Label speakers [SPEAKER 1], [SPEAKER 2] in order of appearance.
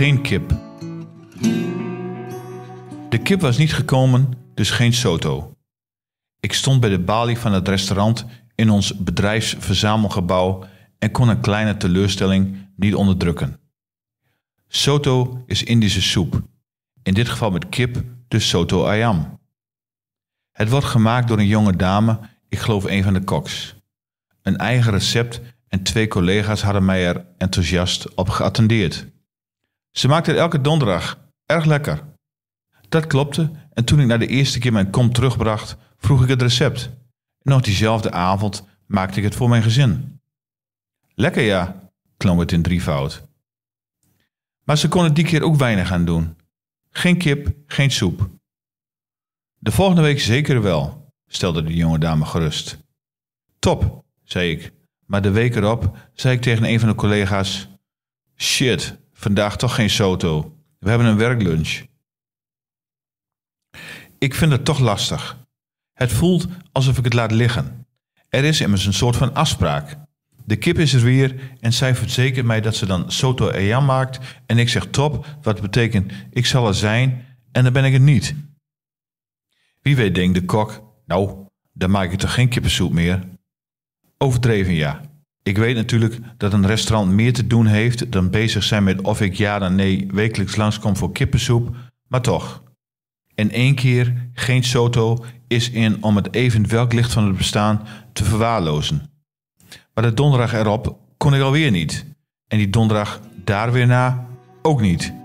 [SPEAKER 1] geen kip. De kip was niet gekomen, dus geen soto. Ik stond bij de balie van het restaurant in ons bedrijfsverzamelgebouw en kon een kleine teleurstelling niet onderdrukken. Soto is Indische soep, in dit geval met kip, dus soto ayam. Het wordt gemaakt door een jonge dame, ik geloof een van de koks. Een eigen recept en twee collega's hadden mij er enthousiast op geattendeerd. Ze maakte het elke donderdag. Erg lekker. Dat klopte en toen ik na de eerste keer mijn kom terugbracht, vroeg ik het recept. En nog diezelfde avond maakte ik het voor mijn gezin. Lekker ja, klonk het in drievoud. Maar ze konden die keer ook weinig aan doen. Geen kip, geen soep. De volgende week zeker wel, stelde de jonge dame gerust. Top, zei ik, maar de week erop zei ik tegen een van de collega's: Shit, Vandaag toch geen Soto. We hebben een werklunch. Ik vind het toch lastig. Het voelt alsof ik het laat liggen. Er is immers een soort van afspraak. De kip is er weer en zij verzekert mij dat ze dan Soto ayam maakt en ik zeg top, wat betekent ik zal er zijn en dan ben ik het niet. Wie weet denkt de kok, nou, dan maak ik toch geen kippensoep meer. Overdreven ja. Ik weet natuurlijk dat een restaurant meer te doen heeft dan bezig zijn met of ik ja dan nee wekelijks langskom voor kippensoep, maar toch. En één keer geen soto is in om het even welk licht van het bestaan te verwaarlozen. Maar de donderdag erop kon ik alweer niet. En die donderdag daar weer na ook niet.